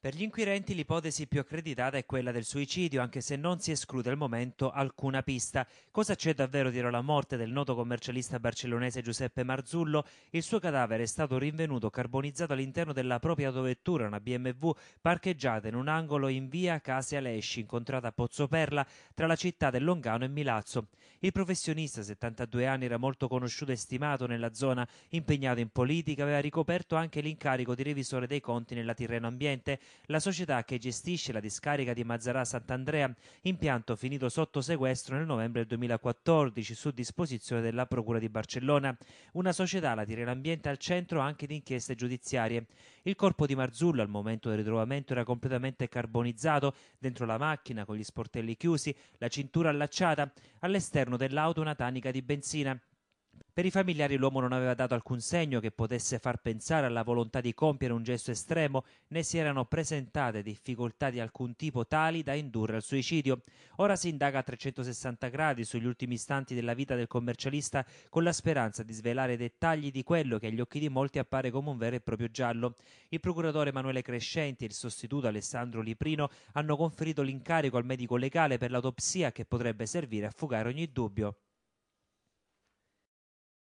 Per gli inquirenti l'ipotesi più accreditata è quella del suicidio, anche se non si esclude al momento alcuna pista. Cosa c'è davvero dietro la morte del noto commercialista barcellonese Giuseppe Marzullo? Il suo cadavere è stato rinvenuto carbonizzato all'interno della propria autovettura, una BMW, parcheggiata in un angolo in via Case Alesci, incontrata a Pozzo Perla, tra la città del Longano e Milazzo. Il professionista, 72 anni, era molto conosciuto e stimato nella zona, impegnato in politica, aveva ricoperto anche l'incarico di revisore dei conti nella Tirreno Ambiente la società che gestisce la discarica di Mazzarà Sant'Andrea, impianto finito sotto sequestro nel novembre 2014 su disposizione della Procura di Barcellona, una società tira l'ambiente al centro anche di inchieste giudiziarie. Il corpo di Marzullo al momento del ritrovamento era completamente carbonizzato, dentro la macchina con gli sportelli chiusi, la cintura allacciata, all'esterno dell'auto una tanica di benzina. Per i familiari l'uomo non aveva dato alcun segno che potesse far pensare alla volontà di compiere un gesto estremo, né si erano presentate difficoltà di alcun tipo tali da indurre al suicidio. Ora si indaga a 360 gradi sugli ultimi istanti della vita del commercialista con la speranza di svelare dettagli di quello che agli occhi di molti appare come un vero e proprio giallo. Il procuratore Emanuele Crescenti e il sostituto Alessandro Liprino hanno conferito l'incarico al medico legale per l'autopsia che potrebbe servire a fugare ogni dubbio.